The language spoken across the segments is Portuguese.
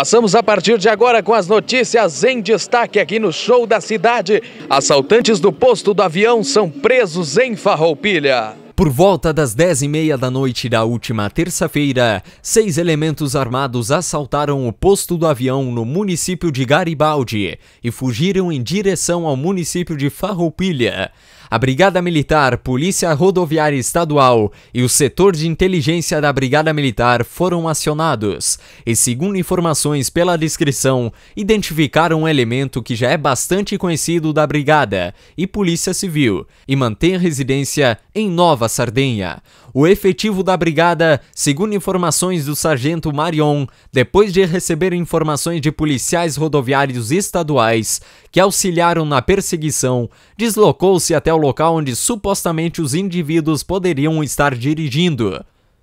Passamos a partir de agora com as notícias em destaque aqui no Show da Cidade. Assaltantes do posto do avião são presos em Farroupilha. Por volta das 10h30 da noite da última terça-feira, seis elementos armados assaltaram o posto do avião no município de Garibaldi e fugiram em direção ao município de Farroupilha a Brigada Militar, Polícia Rodoviária Estadual e o setor de inteligência da Brigada Militar foram acionados e, segundo informações pela descrição, identificaram um elemento que já é bastante conhecido da Brigada e Polícia Civil e mantém residência em Nova Sardenha. O efetivo da Brigada, segundo informações do Sargento Marion, depois de receber informações de policiais rodoviários estaduais que auxiliaram na perseguição, deslocou-se até o local onde supostamente os indivíduos poderiam estar dirigindo.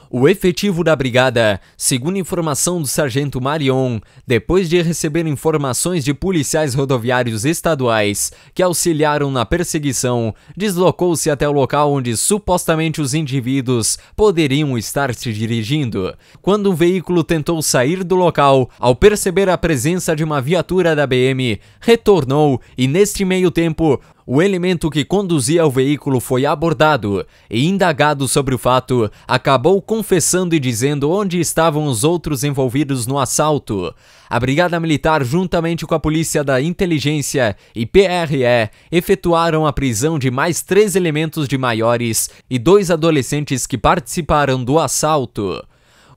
O efetivo da brigada, segundo informação do sargento Marion, depois de receber informações de policiais rodoviários estaduais que auxiliaram na perseguição, deslocou-se até o local onde supostamente os indivíduos poderiam estar se dirigindo. Quando um veículo tentou sair do local, ao perceber a presença de uma viatura da BM, retornou e neste meio tempo, o elemento que conduzia o veículo foi abordado e, indagado sobre o fato, acabou confessando e dizendo onde estavam os outros envolvidos no assalto. A Brigada Militar, juntamente com a Polícia da Inteligência e PRE, efetuaram a prisão de mais três elementos de maiores e dois adolescentes que participaram do assalto.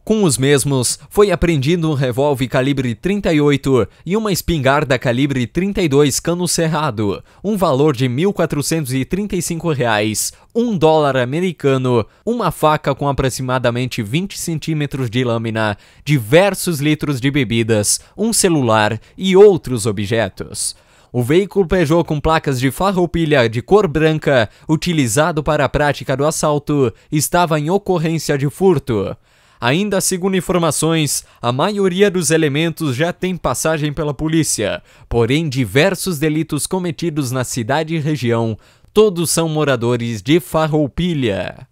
Com os mesmos, foi apreendido um revólver calibre 38 e uma espingarda calibre 32 cano cerrado, um valor de R$ 1.435, reais, dólar americano, uma faca com aproximadamente 20 centímetros de lâmina, diversos litros de bebidas, um celular e outros objetos. O veículo Peugeot com placas de farroupilha de cor branca, utilizado para a prática do assalto, estava em ocorrência de furto. Ainda segundo informações, a maioria dos elementos já tem passagem pela polícia, porém diversos delitos cometidos na cidade e região, todos são moradores de Farroupilha.